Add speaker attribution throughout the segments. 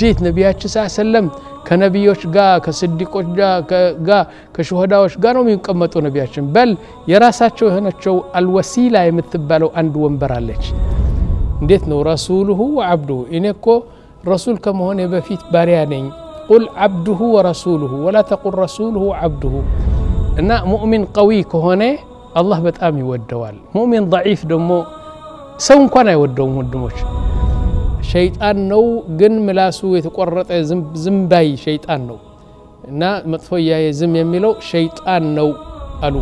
Speaker 1: ውዴት ነቢያችን ሳ ሰለም ከነቢዮች ጋር ከስዲቆች ጋር ከሸሆዳዎች ጋር ነው የሚቀመጡ ነቢያችን በል የራሳቸው የሆነቸው አልወሲላ የምትባለው አንድ ወንበር አለች እንዴት ነው ረሱሉሁ ወአብዱ እኔ እኮ ረሱል ከመሆን በፊት ባሪያ ነኝ ቁል አብዱሁ ወረሱሉሁ ወላ ተቁል ረሱሉሁ ወአብዱሁ እና ሙእሚን ቀዊ ከሆነ አላህ በጣም ይወደዋል ሙእሚን ضعيፍ ደግሞ ሰው እንኳን አይወደውም ወንድሞች ሸይጣን ነው፣ ግን ምላሱ የተቆረጠ ዝምባይ ሸይጣን ነው እና መጥፎ እያየ ዝም የሚለው ሸይጣን ነው አሉ።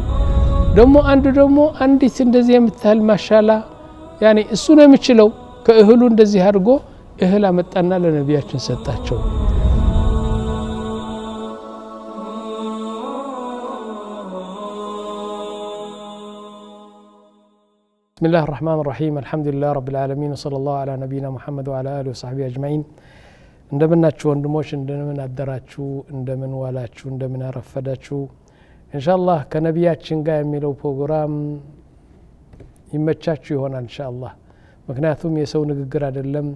Speaker 1: ደግሞ አንዱ ደግሞ አንዲት እንደዚህ የምታህል ማሻላ ያኔ እሱ ነው የሚችለው ከእህሉ እንደዚህ አድርጎ እህል አመጣና ለነቢያችን ሰጣቸው። بسم الله الرحمن الرحيم الحمد لله رب العالمين وصلى الله على نبينا محمد وعلى اله وصحبه اجمعين اندمنا تشو اندموش اندمنا ادراتشو اندمن والاتشو اندمنا رفداتشو ان شاء الله كنبيات شنغا يميلو بوغرام يمتشاتشو هنا ان شاء الله مكناثوم يسو نققر اللم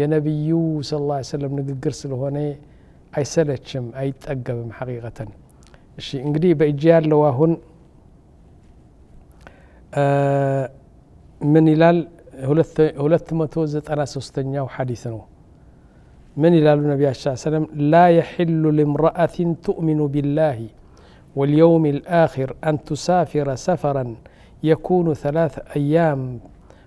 Speaker 1: يا نبي صلى الله عليه وسلم نققر سلهوني اي سلتشم اي تأقبم حقيقة الشيء انقدي بإجيال لواهن آه من هلث أنا ይላል 293 من ሐዲስ النبي صلى الله عليه وسلم لا يحل لامرأة تؤمن بالله واليوم الآخر أن تسافر سفرا يكون ثلاث أيام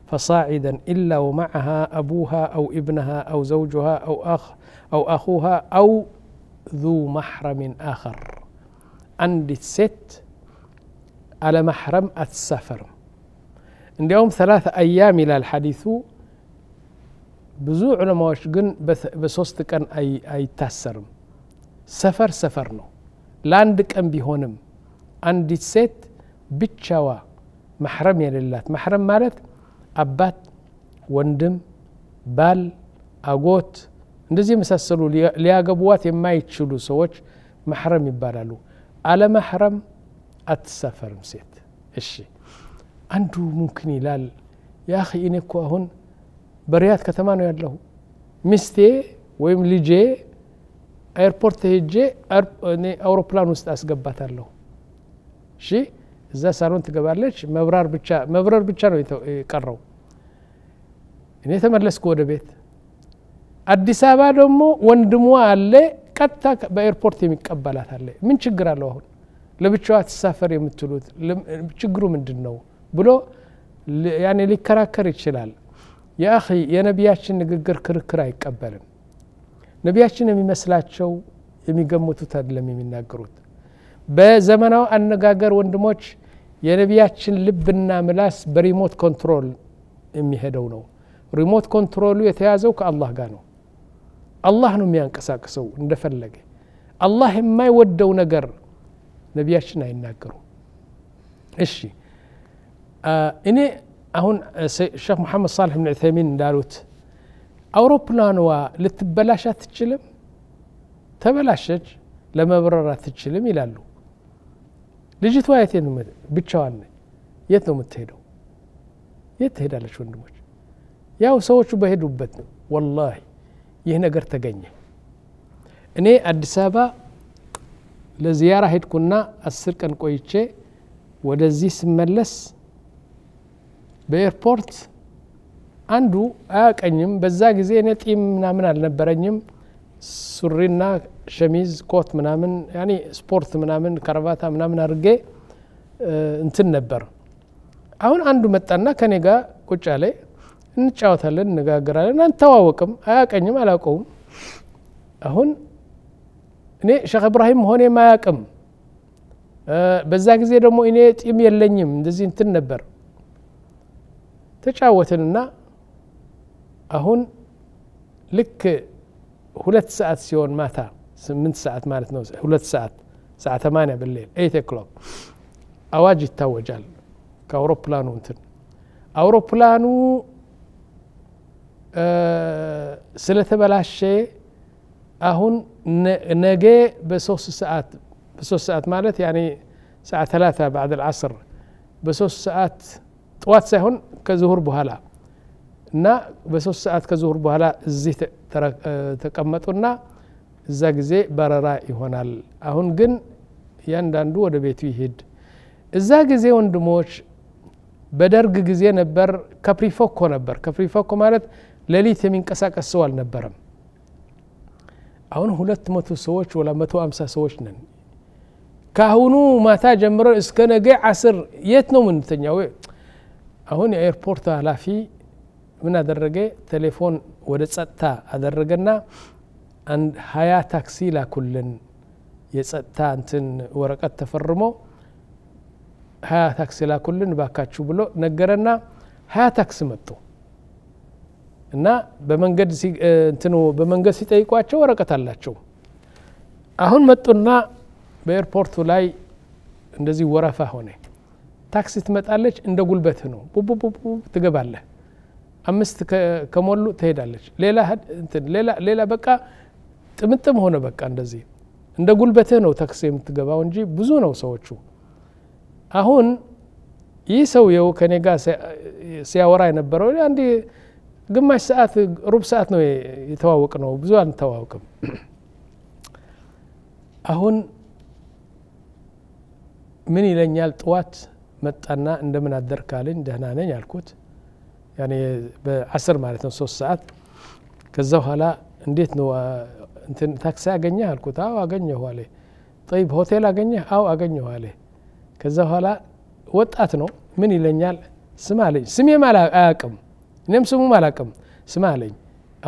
Speaker 1: فصاعدا إلا ومعها أبوها أو ابنها أو زوجها أو أخ أو أخوها أو ذو محرم آخر أندت ست على محرم السفر እንዲያውም ሰላተ አያም ይላል ሐዲሱ ብዙ ዑለማዎች ግን በሶስት ቀን አይታሰርም ሰፈር ሰፈር ነው ለአንድ ቀን ቢሆንም አንዲት ሴት ብቻዋ ማሕረም የሌላት ማሕረም ማለት አባት ወንድም ባል አጎት እንደዚህ የመሳሰሉ ሊያገቡዋት የማይችሉ ሰዎች ማሕረም ይባላሉ አለማሕረም አትሳፈርም ሴት እሺ አንዱ ሙምክን ይላል ያ እኔ እኮ አሁን በሪያት ከተማ ነው ያለሁ ሚስቴ ወይም ልጄ ኤርፖርት ሄጄ አውሮፕላን ውስጥ አስገባታለሁ እሺ እዛ ሳሎን ትገባለች መብራር ብቻ መብረር ብቻ ነው የቀረው እኔ ተመለስኩ ወደ ቤት አዲስ አበባ ደግሞ ወንድሟ አለ ቀጥታ በኤርፖርት የሚቀበላት አለ ምን ችግር አለው አሁን ለብቻዋ ትሳፈር የምትሉት ችግሩ ምንድን ነው ብሎ ያኔ ሊከራከር ይችላል የአኺ የነቢያችን ንግግር ክርክር አይቀበልም ነቢያችን የሚመስላቸው የሚገምቱት አይደለም የሚናገሩት በዘመናዊ አነጋገር ወንድሞች የነቢያችን ልብና ምላስ በሪሞት ኮንትሮል የሚሄደው ነው ሪሞት ኮንትሮሉ የተያዘው ከአላህ ጋር ነው አላህ ነው የሚያንቀሳቅሰው እንደፈለገ አላህ የማይወደው ነገር ነቢያችን አይናገሩም እሺ እኔ አሁን ሼክ መሐመድ ሳልሕ ብን ዑሰይሚን እንዳሉት አውሮፕላንዋ ልትበላሽ አትችልም፣ ተበላሸች ለመብረር አትችልም ይላሉ። ልጅቷ የት ብቻዋን ነች፣ የት ነው የምትሄደው? የት ትሄዳለች? ወንድሞች ያው ሰዎቹ በሄዱበት ነው። ወላሂ ይህ ነገር ተገኘ። እኔ አዲስ አበባ ለዚያራ ሄድኩና አስር ቀን ቆይቼ ወደዚህ ስመለስ በኤርፖርት አንዱ አያቀኝም። በዛ ጊዜ እኔ ጢም ምናምን አልነበረኝም። ሱሪና ሸሚዝ ኮት ምናምን ያኔ ስፖርት ምናምን ከረባታ ምናምን አድርጌ እንትን ነበር። አሁን አንዱ መጣና ከኔ ጋር ቁጭ አለ። እንጫወታለን፣ እነጋገራለን፣ አንተዋወቅም፣ አያቀኝም፣ አላውቀውም። አሁን እኔ ሼክ እብራሂም ሆኔም ማያቅም በዛ ጊዜ ደግሞ እኔ ጢም የለኝም እንደዚህ እንትን ነበር ተጫወትንና አሁን ልክ ሁለት ሰዓት ሲሆን ማታ ስምንት ሰዓት ማለት ነው ሁለት ሰዓት ሰዓት 8 بالليل 8 ኦክሎክ አዋጅ ይታወጃል ከአውሮፕላኑ እንትን አውሮፕላኑ ስለተበላሸ አሁን ነገ በሶስት ሰዓት በሶስት ሰዓት ማለት ያኔ ሰዓት 3 بعد العصر በሶስት ሰዓት ጠዋት ሳይሆን ከዝሁር በኋላ እና በሶስት ሰዓት ከዝሁር በኋላ እዚህ ተቀመጡና እዛ ጊዜ በረራ ይሆናል አሁን ግን እያንዳንዱ ወደ ቤቱ ይሄድ እዛ ጊዜ ወንድሞች በደርግ ጊዜ ነበር ከፕሪፎኮ ነበር ከፕሪፎኮ ማለት ሌሊት የሚንቀሳቀስ ሰው አልነበረም አሁን ሁለት መቶ ሰዎች ወላ መቶ አምሳ ሰዎች ነን ከአሁኑ ማታ ጀምረን እስከ ነገ አስር የት ነው ምንተኛው አሁን የኤርፖርት ኃላፊ ምን አደረገ? ቴሌፎን ወደ ጸጥታ አደረገና አንድ ሀያ ታክሲ ላኩልን የጸጥታ እንትን ወረቀት ተፈርሞ ሀያ ታክሲ ላኩልን ባካችሁ ብሎ ነገረና ሀያ ታክሲ መጡ እና በመንገድ እንትኑ በመንገድ ሲጠይቋቸው ወረቀት አላቸው። አሁን መጡና በኤርፖርቱ ላይ እንደዚህ ወረፋ ሆነ። ታክሲ ትመጣለች። እንደ ጉልበትህ ነው። ቡቡቡቡ ትገባለህ። አምስት ከሞሉ ትሄዳለች። ሌላ በቃ ጥምጥም ሆነ። በቃ እንደዚህ እንደ ጉልበትህ ነው ታክሲ የምትገባው እንጂ ብዙ ነው ሰዎቹ። አሁን ይህ ሰውየው ከኔ ጋር ሲያወራ የነበረው አንድ ግማሽ ሰዓት ሩብ ሰዓት ነው የተዋወቅ ነው። ብዙ አንተዋወቅም። አሁን ምን ይለኛል ጥዋት? መጣና እንደምን አደርካለኝ ደህና ነኝ አልኩት ያኔ በአስር ማለት ነው ሶስት ሰዓት ከዛ በኋላ እንዴት ነው እንትን ታክሲ አገኘህ አልኩት አዎ አገኘሁ አለ ጠይብ ሆቴል አገኘህ አዎ አገኘሁ አለ ከዛ በኋላ ወጣት ነው ምን ይለኛል ስም አለኝ ስሜም አያቅም እኔም ስሙም አላቅም ስም አለኝ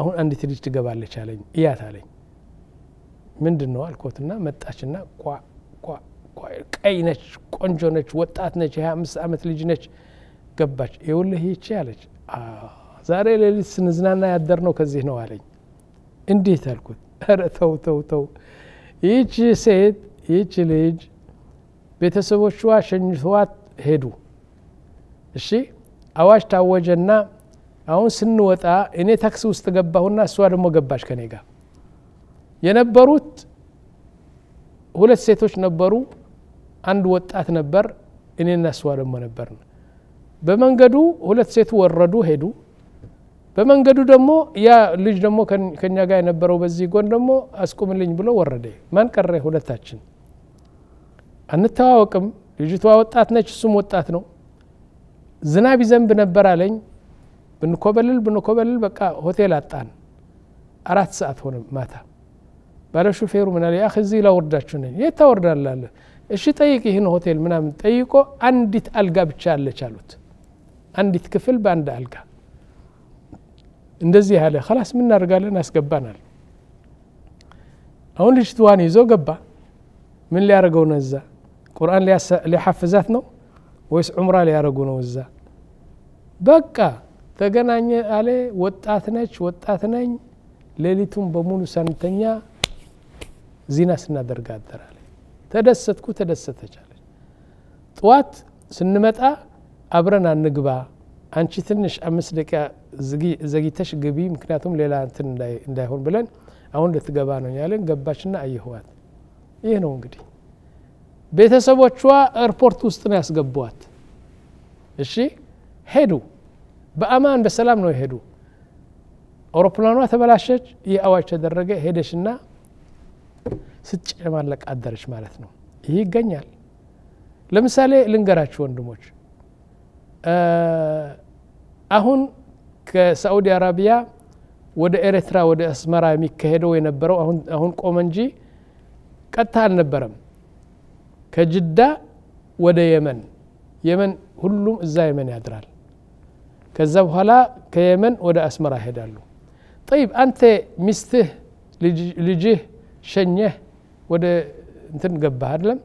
Speaker 1: አሁን አንዲት ልጅ ትገባለች አለኝ እያት አለኝ ምንድን ነው አልኮትና መጣችና ቋ ቋ ቀይ ነች፣ ቆንጆ ነች፣ ወጣት ነች፣ አምስት ዓመት ልጅ ነች። ገባች። ይኸውልህ ይቺ አለች። ዛሬ ሌሊት ስንዝናና ያደር ነው ከዚህ ነው አለኝ። እንዴት አልኩት። ረ ተው ተው ተው፣ ይቺ ሴት ይቺ ልጅ ቤተሰቦቿ ሸኝተዋት ሄዱ። እሺ አዋጅ ታወጀና አሁን ስንወጣ እኔ ታክሲ ውስጥ ገባሁና እሷ ደግሞ ገባች ከኔ ጋር የነበሩት ሁለት ሴቶች ነበሩ። አንድ ወጣት ነበር እኔ እሷ ደግሞ ነበር በመንገዱ ሁለት ሴት ወረዱ ሄዱ በመንገዱ ደግሞ ያ ልጅ ደግሞ ከኛ ጋር የነበረው በዚህ ጎን ደግሞ አስቁምልኝ ብሎ ወረደ ማን ቀረ ሁለታችን አንተዋወቅም ልጅቷ ወጣት ነች እሱም ወጣት ነው ዝናብ ይዘንብ ነበር አለኝ ብንኮበልል ብንኮበልል በቃ ሆቴል አጣን አራት ሰዓት ሆነ ማታ ባለ ሹፌሩ ምናል ያ እዚህ ላወርዳችሁ ነኝ የት ታወርዳላለህ እሺ ጠይቅ ይህን ሆቴል ምናምን ጠይቆ አንዲት አልጋ ብቻ አለች አሉት አንዲት ክፍል በአንድ አልጋ እንደዚህ ያለ ከላስ ምናደርጋለን አስገባናል አሁን ዋን ይዞ ገባ ምን ሊያደርገው ነው እዛ ቁርአን ሊያሐፍዛት ነው ወይስ ዑምራ ሊያደረጉ ነው እዛ በቃ ተገናኘ አለ ወጣት ነች ወጣት ነኝ ሌሊቱን በሙሉ ሰንተኛ ዚና ስናደርግ አደራለ ተደሰትኩ ተደሰተች አለች ጠዋት ስንመጣ አብረን አንግባ አንቺ ትንሽ አምስት ደቂቃ ዘግይተሽ ግቢ ምክንያቱም ሌላ እንትን እንዳይሆን ብለን አሁን ልትገባ ነው ያለን ገባችና አየህዋት ይህ ነው እንግዲህ ቤተሰቦቿ ኤርፖርት ውስጥ ነው ያስገቧት እሺ ሄዱ በአማን በሰላም ነው ሄዱ አውሮፕላኗ ተበላሸች ይህ አዋጅ ተደረገ ሄደሽና ስትጨማለቅ አደረች ማለት ነው። ይህ ይገኛል። ለምሳሌ ልንገራችሁ ወንድሞች፣ አሁን ከሳዑዲ አረቢያ ወደ ኤርትራ ወደ አስመራ የሚካሄደው የነበረው አሁን ቆመ እንጂ ቀጥታ አልነበረም። ከጅዳ ወደ የመን የመን ሁሉም እዛ የመን ያድራል። ከዛ በኋላ ከየመን ወደ አስመራ ይሄዳሉ። ጠይብ አንተ ሚስትህ ልጅህ ሸኘህ ወደ እንትን ገባህ አይደለም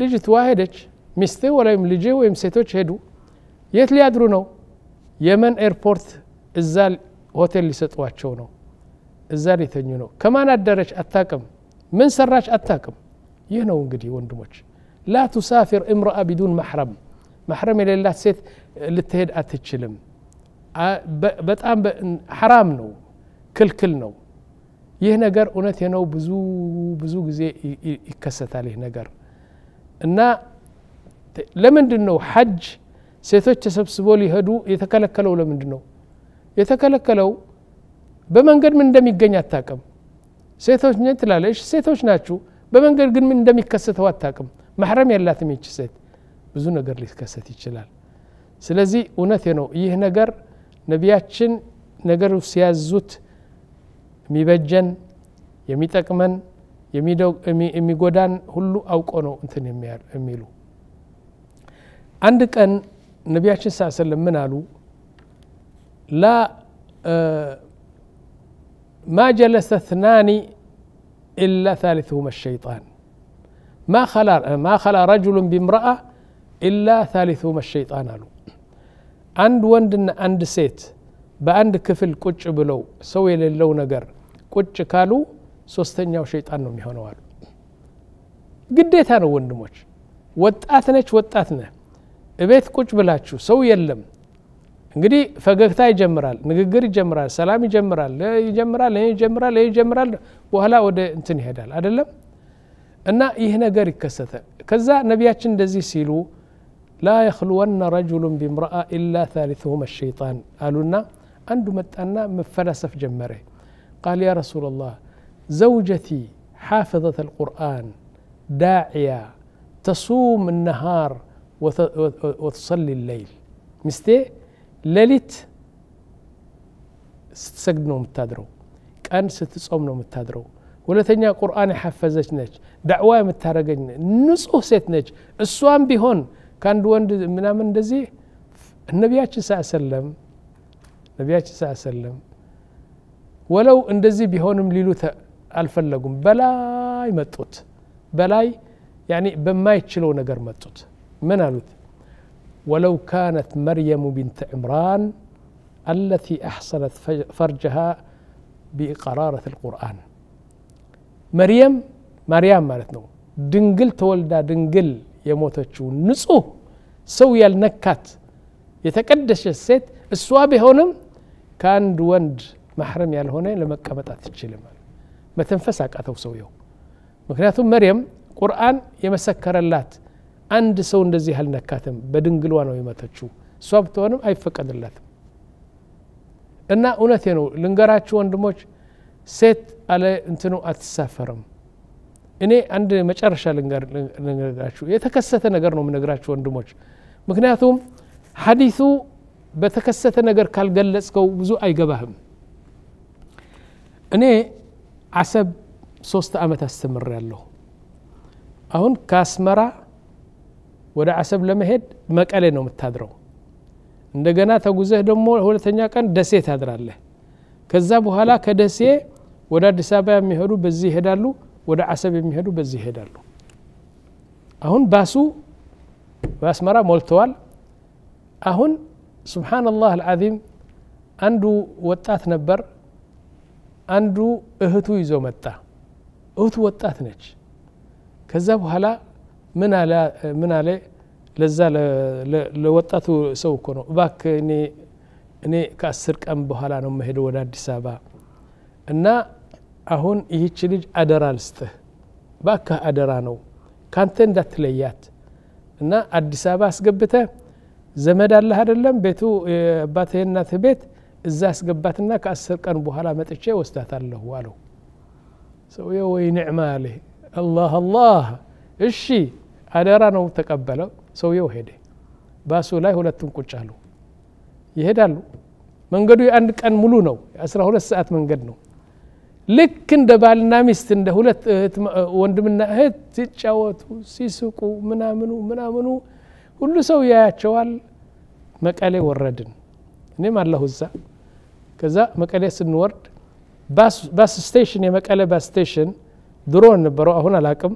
Speaker 1: ልጅቷ ሄደች ሚስቴ ወይም ልጄ ወይም ሴቶች ሄዱ የት ሊያድሩ ነው የመን ኤርፖርት እዛ ሆቴል ሊሰጧቸው ነው እዛ ሊተኙ ነው ከማን አደረች አታቅም ምን ሰራች አታቅም ይህ ነው እንግዲህ ወንድሞች ላ ቱሳፊር እምረአ ቢዱን ማሕረም ማሕረም የሌላት ሴት ልትሄድ አትችልም በጣም ሐራም ነው ክልክል ነው ይህ ነገር እውነት ነው ብዙ ብዙ ጊዜ ይከሰታል ይህ ነገር እና ለምንድ ነው ሐጅ ሴቶች ተሰብስቦ ሊሄዱ የተከለከለው ለምንድ ነው የተከለከለው በመንገድ ምን እንደሚገኝ አታቅም ሴቶች ነ ትላለሽ ሴቶች ናችሁ በመንገድ ግን ምን እንደሚከሰተው አታቅም ማሕረም የላትም ይች ሴት ብዙ ነገር ሊከሰት ይችላል ስለዚህ እውነት ነው ይህ ነገር ነቢያችን ነገር ሲያዙት የሚበጀን የሚጠቅመን የሚጎዳን ሁሉ አውቆ ነው እንትን የሚሉ አንድ ቀን ነቢያችን ሳ ስለም ምን አሉ ላ ما جلس اثنان إلا ثالثهما الشيطان ما خلا ما خلا رجل بامرأة إلا ثالثهما الشيطان قالوا عند وندن عند سيت በአንድ ክፍል ቁጭ ብለው ሰው የሌለው ነገር ቁጭ ካሉ ሶስተኛው ሸይጣን ነው የሚሆነው አሉ። ግዴታ ነው ወንድሞች፣ ወጣት ነች ወጣት ነህ። እቤት ቁጭ ብላችሁ ሰው የለም እንግዲህ ፈገግታ ይጀምራል፣ ንግግር ይጀምራል፣ ሰላም ይጀምራል፣ ይጀምራል፣ ይጀምራል፣ ይጀምራል። በኋላ ወደ እንትን ይሄዳል አይደለም እና ይህ ነገር ይከሰታል ከዛ ነቢያችን እንደዚህ ሲሉ ላ የኽልወና ረጅሉን ቢምረአ ኢላ ታሊትሁም ሸይጣን አሉና عنده متأنا مفلسف جمره قال يا رسول الله زوجتي حافظة القرآن داعية تصوم النهار وتصلي الليل مستي ليلت ستسجنوا متادرو كان ستصومنوا متادرو ولتنيا قرآن حفزت نج دعوة متارجنج نصوص ست نج السوام بهون كان دوان منا من دزي النبي صلى الله عليه وسلم نبياتي صلى الله عليه وسلم ولو اندزي بهونم ليلو الفلقم بلاي متوت بلاي يعني بما يتشلو نقر متوت من ألوت ولو كانت مريم بنت عمران التي أحصلت فرجها بقرارة القرآن مريم مريم مالتنو دنجل تولدا دنقل يموتشو نصو سويا النكات يتكدش السيت السوابي هونم ከአንድ ወንድ ማህረም ያልሆነ ለመቀመጥ አትችልም መተንፈስ አቃተው ሰውየው ምክንያቱም መርየም ቁርአን የመሰከረላት አንድ ሰው እንደዚህ አልነካትም በድንግሏ ነው የመተችው እሷ ብትሆንም አይፈቀድላትም እና እውነቴ ነው ልንገራችሁ ወንድሞች ሴት አለ እንትኑ አትሳፈርም እኔ አንድ መጨረሻ ልንገራችሁ የተከሰተ ነገር ነው የምነግራችሁ ወንድሞች ምክንያቱም ሀዲሱ በተከሰተ ነገር ካልገለጽከው ብዙ አይገባህም እኔ አሰብ ሶስት ዓመት አስተምር ያለሁ አሁን ከአስመራ ወደ አሰብ ለመሄድ መቀሌ ነው የምታድረው እንደገና ተጉዘህ ደግሞ ሁለተኛ ቀን ደሴ ታድራለህ ከዛ በኋላ ከደሴ ወደ አዲስ አበባ የሚሄዱ በዚህ ይሄዳሉ ወደ አሰብ የሚሄዱ በዚህ ይሄዳሉ አሁን ባሱ በአስመራ ሞልተዋል አሁን ስብሓን ላህ አልዓዚም አንዱ ወጣት ነበር አንዱ እህቱ ይዞ መጣ እህቱ ወጣት ነች ከዛ በኋላ ምን አለ ለዛ ለወጣቱ ሰው እኮ ነው እባክ እኔ ከአስር ቀን በኋላ ነው መሄደ ወደ አዲስ አበባ እና አሁን ይህች ልጅ አደራ ልስጥህ ባካ አደራ ነው ካንተ እንዳትለያት እና አዲስ አበባ አስገብተህ زمد الله عدلم بيتو باته الناس بيت الزاس قباتنا كأسر كان بوهلا متشي وستهت الله والو سوية وي نعمة عليه الله الله الشي هذا رانو تقبله سوية وهيدي باسو لاي هو لاتم كتشالو يهدالو من قدو آن كان ملونو أسره هو لسات من قدنو لكن دبال نامست ده وندمنا هت تتشاوتو سيسوكو منامنو منامنو, منامنو ሁሉ ሰው ያያቸዋል መቀሌ ወረድን እኔም አለሁ እዛ ከዛ መቀሌ ስንወርድ ባስ ስቴሽን የመቀሌ ባስ ስቴሽን ድሮ ነበረው አሁን አላቅም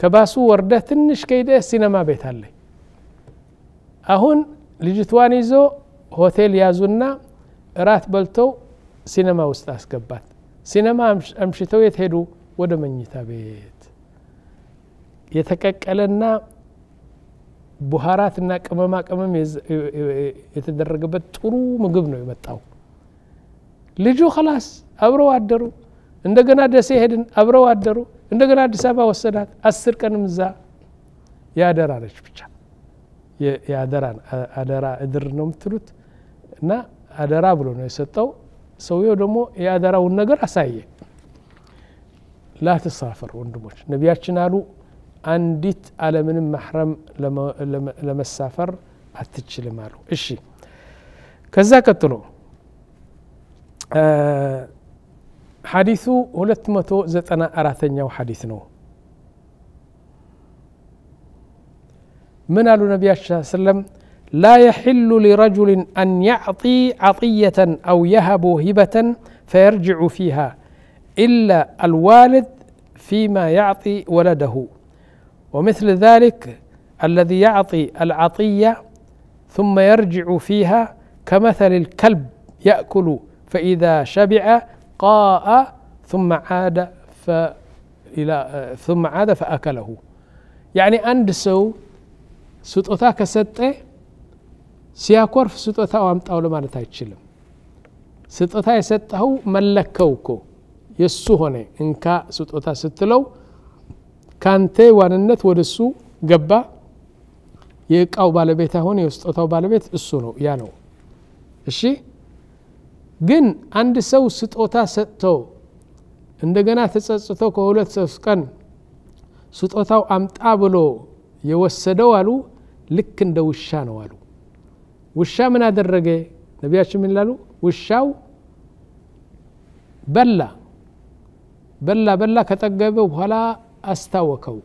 Speaker 1: ከባሱ ወርደ ትንሽ ከሄደ ሲነማ ቤት አለ አሁን ልጅቷን ይዞ ሆቴል ያዙና እራት በልተው ሲነማ ውስጥ አስገባት ሲነማ አምሽተው የት ሄዱ ወደ መኝታ ቤት የተቀቀለና ቡሃራትና ቅመማ ቅመም የተደረገበት ጥሩ ምግብ ነው የመጣው ልጁ ከላስ አብረው አደሩ እንደገና ደሴ ሄድን አብረው አደሩ እንደገና አዲስ አበባ ወሰዳት አስር ቀንም እዛ የአደራ ነች ብቻ የአደራ አደራ እድር ነው የምትሉት እና አደራ ብሎ ነው የሰጠው ሰውየው ደግሞ የአደራውን ነገር አሳየ ላ ወንድሞች ነቢያችን አሉ አንዲት አለምንም ማሕረም ለመሳፈር አትችልም አሉ እሺ ከዛ ቀጥሎ ሐዲሱ أنا ኛው ሐዲስ ነው من قالوا النبي صلى الله عليه وسلم لا يحل لرجل أن يعطي عطية أو يهب هبة فيرجع فيها إلا الوالد فيما يعطي ولده ومثل ذلك الذي يعطي العطية ثم يرجع فيها كمثل الكلب يأكل فإذا شبع قاء ثم عاد ف إلى ثم عاد فأكله يعني عند سو ستوتا كستة سياكور في ستوتا وامت أول ما نتاي تشلم ستوتا يستهو ملكوكو يسوهني إنك ستوتا ستلو ستلو ካንተ ዋንነት ወደ እሱ ገባ የእቃው ባለቤት አሁን የስጦታው ባለቤት እሱ ነው ያ ነው እሺ ግን አንድ ሰው ስጦታ ሰጥቶ እንደገና ተጸጽቶ ከሁለት ሰው ቀን ስጦታው አምጣ ብሎ የወሰደው አሉ ልክ እንደ ውሻ ነው አሉ ውሻ ምን አደረገ ነቢያችን ምን ይላሉ ውሻው በላ በላ በላ ከጠገበ በኋላ አስታወከው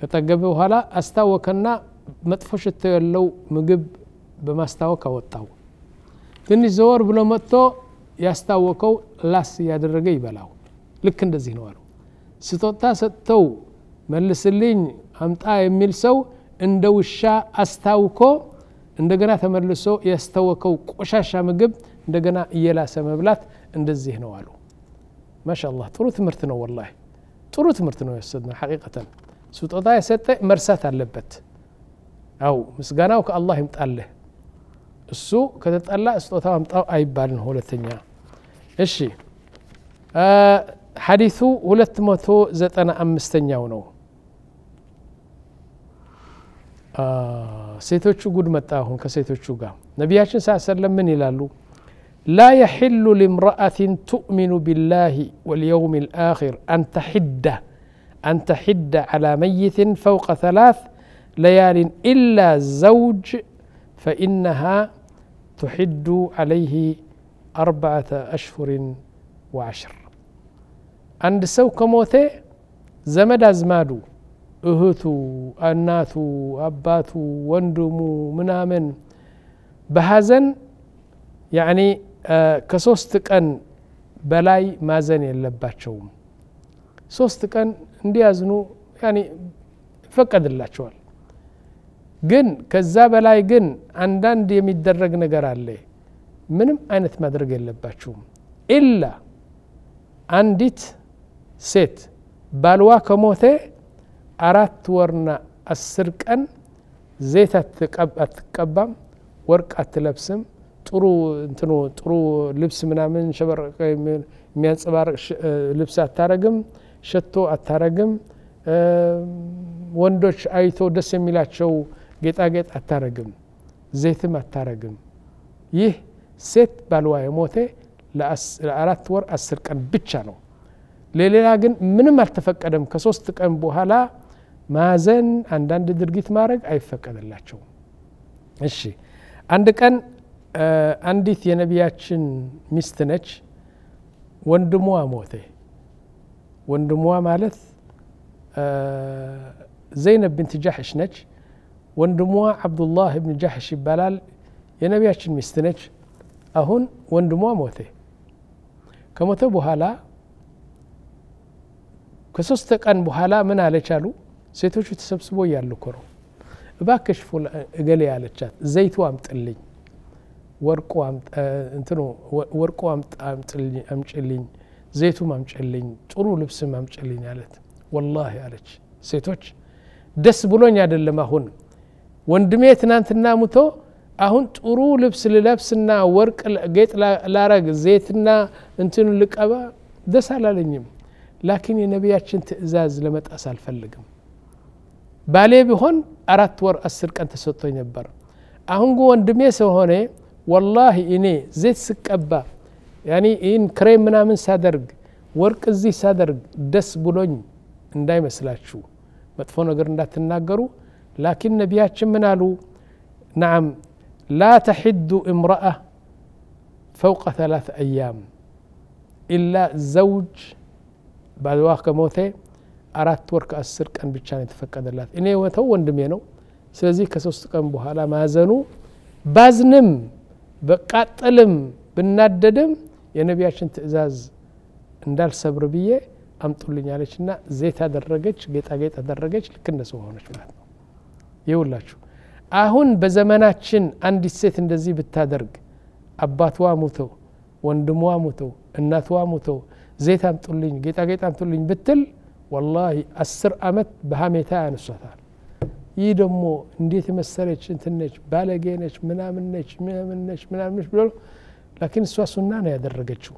Speaker 1: ከጠገበ በኋላ አስታወከና መጥፎ ሽታ ያለው ምግብ በማስታወክ አወጣው ትንሽ ዘወር ብሎ መጥቶ ያስታወከው ላስ እያደረገ ይበላው ልክ እንደዚህ ነው አሉ ስጦታ ሰጥተው መልስልኝ አምጣ የሚል ሰው እንደ ውሻ አስታውኮ እንደገና ተመልሶ ያስታወከው ቆሻሻ ምግብ እንደገና እየላሰ መብላት እንደዚህ ነው አሉ ما شاء الله تروث مرتنا والله تروث مرتنا يا سيدنا حقيقة سوت يا ستة مرسات اللبت أو مسقناوك الله متأله السوء كتت الله استوتا متأو أي بالن هو الثانية إيشي آه حديثو ولت زت أنا أم مستنيا ونو آه، سيتو تشو متأهون كسيتو تشو قام نبياتشن ساسر يلالو لا يحل لامرأة تؤمن بالله واليوم الآخر أن تحد أن تحد على ميت فوق ثلاث ليال إلا زوج فإنها تحد عليه أربعة أشهر وعشر عند سو كموته زمد أزمادو እህቱ እናቱ አባቱ وندمو منامن بهزن يعني ከሶስት ቀን በላይ ማዘን የለባቸውም። ሶስት ቀን እንዲያዝኑ ይፈቀድላቸዋል። ግን ከዛ በላይ ግን አንዳንድ የሚደረግ ነገር አለ። ምንም አይነት ማድረግ የለባችሁም። ኢላ አንዲት ሴት ባልዋ ከሞተ አራት ወርና አስር ቀን ዘይት አትቀባም፣ ወርቅ አትለብስም ጥሩ እንትኑ ጥሩ ልብስ ምናምን ሸበረቀ የሚያንጸባርቅ ልብስ አታረግም፣ ሸቶ አታረግም። ወንዶች አይቶ ደስ የሚላቸው ጌጣጌጥ አታረግም፣ ዘይትም አታረግም። ይህ ሴት ባልዋ የሞቴ ለአራት ወር አስር ቀን ብቻ ነው። ለሌላ ግን ምንም አልተፈቀደም። ከሶስት ቀን በኋላ ማዘን፣ አንዳንድ ድርጊት ማድረግ አይፈቀደላቸውም። እሺ አንድ ቀን አንዲት የነቢያችን ሚስት ነች ወንድሟ ሞተ ወንድሟ ማለት ዘይነብ ብንት ጃሕሽ ነች ወንድሟ ዓብዱላህ እብን ጃሕሽ ይባላል የነቢያችን ሚስት ነች አሁን ወንድሟ ሞተ ከሞተ በኋላ ከሶስት ቀን በኋላ ምን አለች አሉ ሴቶቹ ተሰብስቦ እያሉ እኮ ነው እባክሽ እገሌ አለቻት ዘይቱ አምጥልኝ ወርቁ አምጭልኝ፣ ዘይቱም አምጭልኝ፣ ጥሩ ልብስም አምጭልኝ አለት። ወላሂ አለች ሴቶች ደስ ብሎኝ አይደለም አሁን ወንድሜ ትናንትና ሙቶ አሁን ጥሩ ልብስ ልለብስና ወርቅ ጌጥ ላረግ ዘይትና እንትኑ ልቀባ ደስ አላለኝም። ላኪን የነቢያችን ትእዛዝ ለመጣስ አልፈልግም። ባሌ ቢሆን አራት ወር አስር ቀን ተሰጥቶኝ ነበር። አሁን ወንድሜ ስለሆነ والله إني زيت سك أبا يعني إن كريم منا من سادرق ورق الزي سادرق دس بلون إن دايما سلاتشو مدفونا قرن لا تناقروا لكن نبيات منالو نعم لا تحد امرأة فوق ثلاث أيام إلا زوج بعد واقع موته أردت ورك السرك أن بيتشان يتفك هذا إني هو تو وندمينو سلزي كسوستقن بوهالا ما زنو بازنم በቃጠልም ብናደድም የነቢያችን ትእዛዝ እንዳልሰብር ብዬ አምጡልኝ አለችና ዘይት አደረገች፣ ጌጣጌጥ አደረገች። ልክ እንደሱ ሆነች ማለት ነው። ይውላችሁ አሁን በዘመናችን አንዲት ሴት እንደዚህ ብታደርግ አባቷ ሙተው፣ ወንድሟ ሙተው፣ እናቷ ሙተው ዘይት አምጡልኝ፣ ጌጣጌጥ አምጡልኝ ብትል ወላሂ አስር አመት በሀሜታ ያነሷታል። ይህ ደግሞ እንዴት የመሰለች እንትነች ባለጌነች ምናምነች ምናምነች ምናምነች ብሎ ላኪን እሷ ሱና ነው ያደረገችው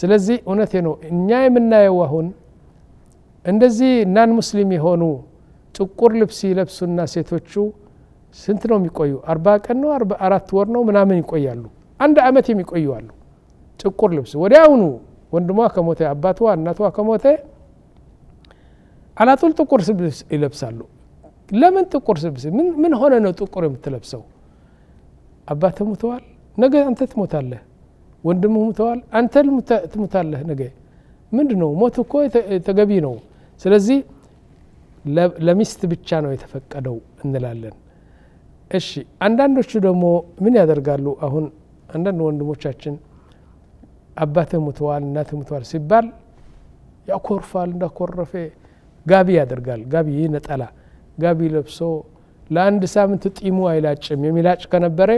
Speaker 1: ስለዚህ እውነቴ ነው እኛ የምናየው አሁን እንደዚህ ናን ሙስሊም የሆኑ ጥቁር ልብስ ይለብሱና ሴቶቹ ስንት ነው የሚቆዩ አርባ ቀን ነው አራት ወር ነው ምናምን ይቆያሉ አንድ አመት የሚቆዩ አሉ ጥቁር ልብስ ወዲያውኑ ወንድሟ ከሞተ አባትዋ እናቷ ከሞተ አላጡል ጥቁር ልብስ ይለብሳሉ ለምን ጥቁር ስብስ ምን ሆነ ነው ጥቁር የምትለብሰው አባተ ሙተዋል ነገ አንተ ትሞታለህ ወንድምህ ሙተዋል አንተ ትሞታለህ ነገ ምንድ ነው ሞት እኮ ተገቢ ነው ስለዚህ ለሚስት ብቻ ነው የተፈቀደው እንላለን እሺ አንዳንዶቹ ደግሞ ምን ያደርጋሉ አሁን አንዳንድ ወንድሞቻችን አባትህ ሙተዋል እናትህ ሙተዋል ሲባል ያኮርፋል እንዳኮረፌ ጋቢ ያደርጋል ጋቢ ነጠላ ጋቢ ለብሶ ለአንድ ሳምንት ጢሙ አይላጭም የሚላጭ ከነበረ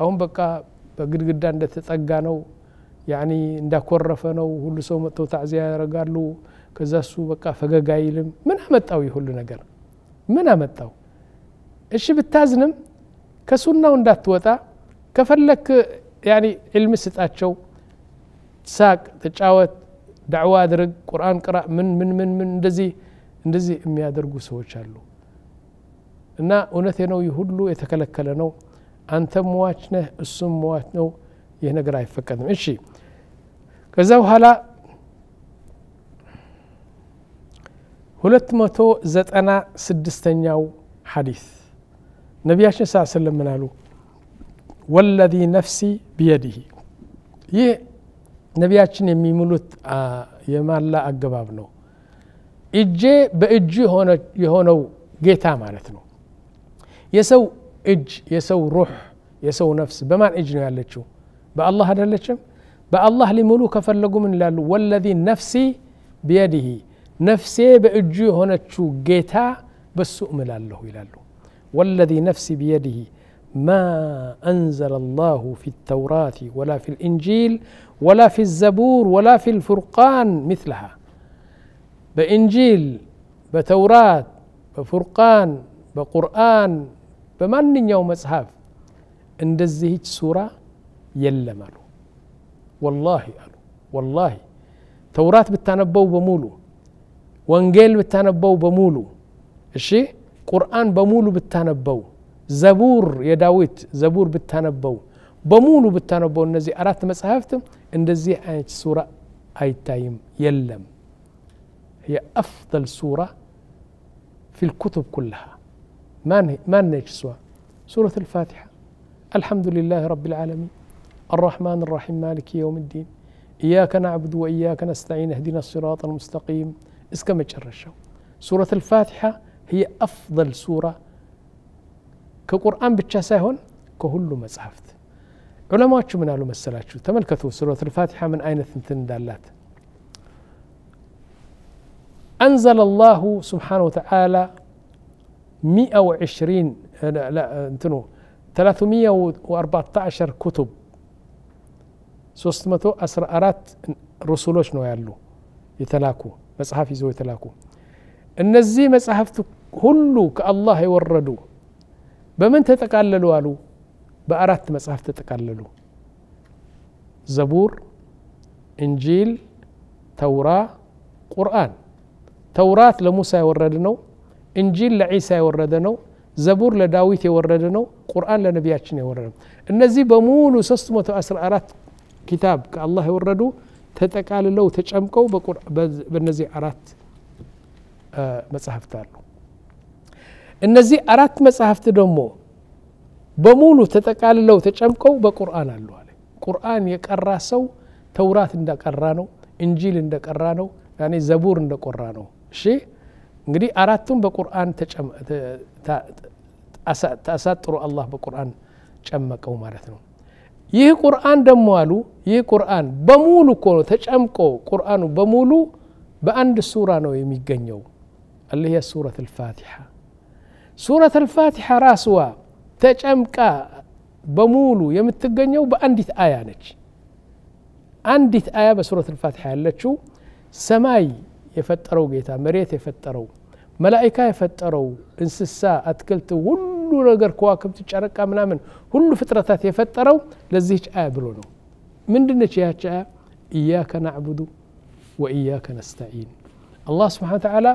Speaker 1: አሁን በቃ በግድግዳ እንደተጠጋ ነው ያኒ እንዳኮረፈ ነው ሁሉ ሰው መጥቶ ታዕዚያ ያደረጋሉ ከዛ እሱ በቃ ፈገግ አይልም ምን አመጣው ይህ ሁሉ ነገር ምን አመጣው እሺ ብታዝንም ከሱናው እንዳትወጣ ከፈለክ ያኒ ዕልም ስጣቸው ሳቅ ተጫወት ዳዕዋ አድርግ ቁርአን ቅራ ምን ምን ምን ምን እንደዚህ እንደዚህ የሚያደርጉ ሰዎች አሉ እና እውነቴ ነው ይህ ሁሉ የተከለከለ ነው አንተም ሟች ነህ እሱም ሟች ነው ይህ ነገር አይፈቀድም እሺ ከዛ በኋላ ሁለት መቶ ዘጠና ስድስተኛው ሐዲስ ነቢያችን ስ ስለም ምን አሉ ወለዚ ነፍሲ ብየድህ ይህ ነቢያችን የሚምሉት የማላ አገባብ ነው እጄ በእጁ የሆነው ጌታ ማለት ነው يسو اج يسو روح يسو نفس بما اجنو يالتشو با الله هذا لتشم با الله لملوك فلقوا من لالو والذي نفسي بيده نفسي بأجو هنا تشو جيتا بس أمل الله يلالو والذي نفسي بيده ما أنزل الله في التوراة ولا في الإنجيل ولا في الزبور ولا في الفرقان مثلها بإنجيل بتوراة بفرقان بقرآن በማንኛው መጽሐፍ እንደዚህች ሱራ የለም አሉ ወላሂ አሉ ወላሂ ተውራት ብታነበው በሙሉ ወንጌል ብታነበው በሙሉ እሺ ቁርአን በሙሉ ብታነበው ዘቡር የዳዊት ዘቡር ብታነበው በሙሉ ብታነበው እነዚህ አራት መጽሐፍት እንደዚህ አይነት ሱራ አይታይም የለም هي أفضل سورة في الكتب كلها ما نجسوا سورة الفاتحة الحمد لله رب العالمين الرحمن الرحيم مالك يوم الدين إياك نعبد وإياك نستعين اهدنا الصراط المستقيم اسكم الشو سورة الفاتحة هي أفضل سورة كقرآن بتشاسا هون كهل مزحفت من ምን አሉ መሰላችሁ تملكتوا سورة الفاتحة من أين ثنتين دالات أنزل الله سبحانه وتعالى 120 آه، لا لا آه، انتنو 314 كتب 300 أسر أرات رسولو شنو يالو يتلاكو مصحف يزو يتلاكو ان النزي مصحفتو كله كالله يوردو بمن تتقللو الو بأرات مصحف تتقللو زبور إنجيل توراة قرآن توراة لموسى يوردنو እንጂል ለዒሳ የወረደ ነው ዘቡር ለዳዊት የወረደ ነው ቁርአን ለነቢያችን የወረደ ነው እነዚህ በሙሉ 314 ኪታብ ከአላህ የወረዱ ተጠቃልለው ተጨምቀው በእነዚህ አራት መጽሐፍት አሉ እነዚህ አራት መጽሐፍት ደግሞ በሙሉ ተጠቃልለው ተጨምቀው በቁርአን አሉ አለ ቁርአን የቀራ ሰው ተውራት እንደቀራ ነው እንጂል እንደቀራ ነው ያኔ ዘቡር እንደቆራ ነው እሺ እንግዲህ አራቱም በቁርአን አሳጥሮ አላህ በቁርአን ጨመቀው ማለት ነው ይህ ቁርአን ደሞ አሉ ይህ ቁርአን በሙሉ እኮ ነው ተጨምቆ ቁርአኑ በሙሉ በአንድ ሱራ ነው የሚገኘው አለህ ሱረት አልፋቲሓ ሱረት አልፋቲሓ ራስዋ ተጨምቃ በሙሉ የምትገኘው በአንዲት አያ ነች አንዲት አያ በሱረት አልፋቲሓ ያለችው ሰማይ የፈጠረው ጌታ መሬት የፈጠረው መላይካ የፈጠረው እንስሳ አትክልት ሁሉ ነገር ከዋክብት ጨረቃ ምናምን ሁሉ ፍጥረታት የፈጠረው ለዚህች አያ ብሎ ነው ምንድነች ያች አያ እያከ ናዕቡዱ ወእያከ ነስተዒን አላህ ስብሓን ተዓላ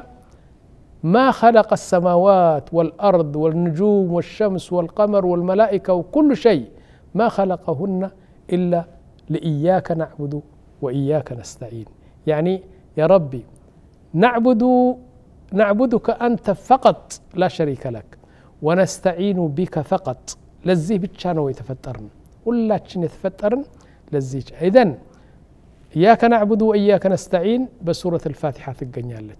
Speaker 1: ما خلق السماوات والارض والنجوم والشمس والقمر والملائكه وكل شيء ما خلقهن الا لاياك نعبد واياك نستعين يعني يا ربي نعبد نعبدك أنت فقط لا شريك لك ونستعين بك فقط لزيه بتشان ويتفترن ولا تشن يتفترن لزيج اذا إياك نعبد وإياك نستعين بسورة الفاتحة تقنيا لك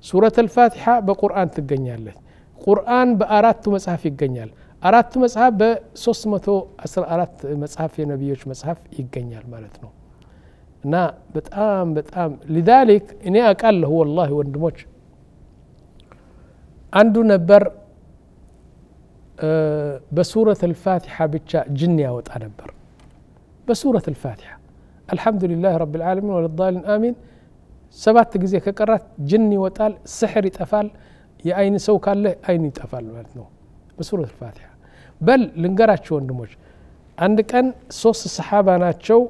Speaker 1: سورة الفاتحة بقرآن تقنيا لك قرآن بأرادت مصحف يقنيا أرادت مصحف بسوس متو أسر أرادت مصحف في نبيوش مصحف يقنيا مالتنو نا بتأم بتأم لذلك إني أقل هو الله وندموش عنده نبر آه، بسورة الفاتحة بتشا جني أو نبر بسورة الفاتحة الحمد لله رب العالمين وللضالين آمين سبات تجزي كقرات جني وتال سحر يتفال يا أين سو كان له أين يتفال بسورة الفاتحة بل لنقرأ شو عندك أن صوص الصحابة ناتشو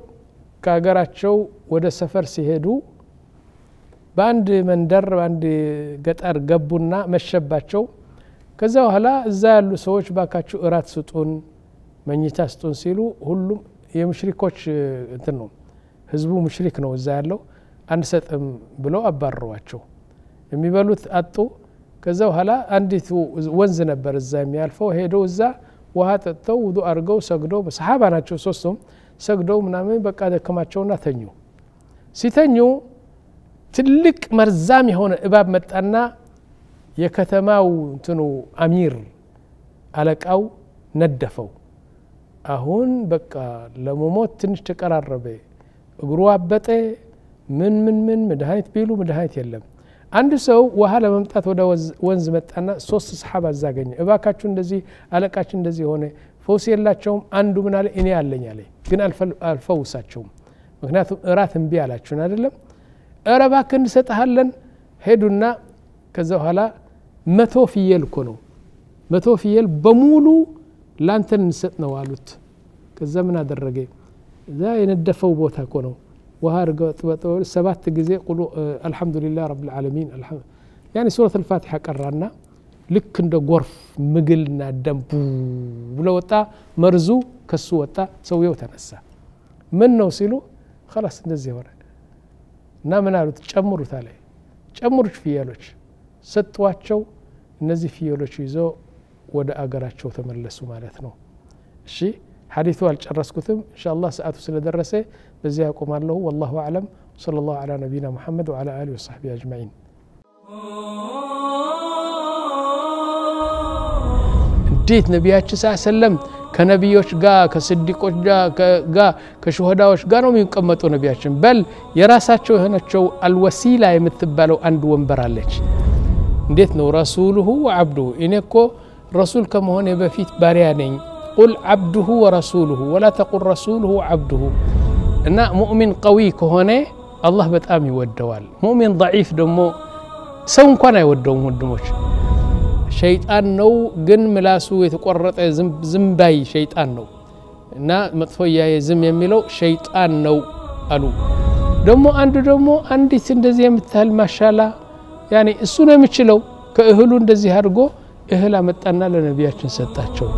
Speaker 1: ከሀገራቸው ወደ ሰፈር ሲሄዱ በአንድ መንደር በአንድ ገጠር ገቡና መሸባቸው ከዛ በኋላ እዛ ያሉ ሰዎች ባካቸው እራት ስጡን መኝታ ስጡን ሲሉ ሁሉም የሙሽሪኮች እንትን ነው ህዝቡ ሙሽሪክ ነው እዛ ያለው አንሰጥም ብለው አባረሯቸው የሚበሉት አጡ ከዛ በኋላ አንዲቱ ወንዝ ነበር እዛ የሚያልፈው ሄደው እዛ ውሃ ጠጥተው ውዱ አድርገው ሰግደው ሰሓባ ናቸው ሶስቱም ሰግደው ምናምን በቃ ደከማቸውና ተኙ ሲተኙ ትልቅ መርዛም የሆነ እባብ መጣና የከተማው እንትኑ አሚር አለቃው ነደፈው አሁን በቃ ለመሞት ትንሽ ተቀራረበ እግሩ አበጠ ምን ምን ምን መድኃኒት ቢሉ መድኃኒት የለም አንድ ሰው ውሃ ለመምጣት ወደ ወንዝ መጣና ሶስት ሰሓባ እዛ እባካችሁ እንደዚህ አለቃችን እንደዚህ ሆነ فوس يلاچوم عندو منال اني يالني عليه كن الفوساچوم مغناتو اراثن بيالاچون ادلم اربا كن سطحلن هدونا كذا هلا متو فيل كونو متو فيل بمولو لانتن نسط نوالوت كذا من ادرجه ذا يندفو بوتا كونو وهارغ سبات غزي قولوا الحمد لله رب العالمين الحمد يعني سوره الفاتحه قرانا لكن عند غرف مقلنا دمبو ولوتا مرزو كسوتا سويو تنسى من نوصلو خلاص نزي ورا نامنا لو تشمرو تالي تشمرو فيالوش ست واتشو نزي فيالوش يزو ودا اغراتشو تملسو مالتنو شي حديثو هل تشرسكتم ان شاء الله ساعات سلا درسي بزياكم الله والله اعلم صلى الله على نبينا محمد وعلى اله وصحبه اجمعين Oh ውዴት ነቢያችን ሳ ሰለም ከነቢዮች ጋር ከስዲቆች ጋር ከሸሆዳዎች ጋር ነው የሚቀመጡ ነቢያችን በል የራሳቸው የሆነቸው አልወሲላ የምትባለው አንድ ወንበር አለች እንዴት ነው ረሱሉሁ ወአብዱ እኔ እኮ ረሱል ከመሆኔ በፊት ባሪያ ነኝ ቁል አብዱሁ ወረሱሉሁ ወላ ተቁል ረሱሉሁ ወአብዱሁ እና ሙእሚን ቀዊ ከሆነ አላህ በጣም ይወደዋል ሙእሚን ضعيፍ ደግሞ ሰው እንኳን አይወደውም ወንድሞች ሸይጣን ነው፣ ግን ምላሱ የተቆረጠ ዝምባይ ሸይጣን ነው እና መጥፎ እያየ ዝም የሚለው ሸይጣን ነው አሉ። ደግሞ አንዱ ደግሞ አንዲት እንደዚህ የምታህል ማሻላ ያኔ እሱ ነው የሚችለው ከእህሉ እንደዚህ አድርጎ እህል አመጣና ለነቢያችን ሰጣቸው።